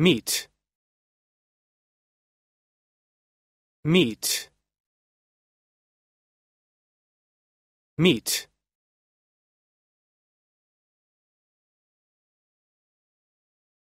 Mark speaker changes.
Speaker 1: meet meet meet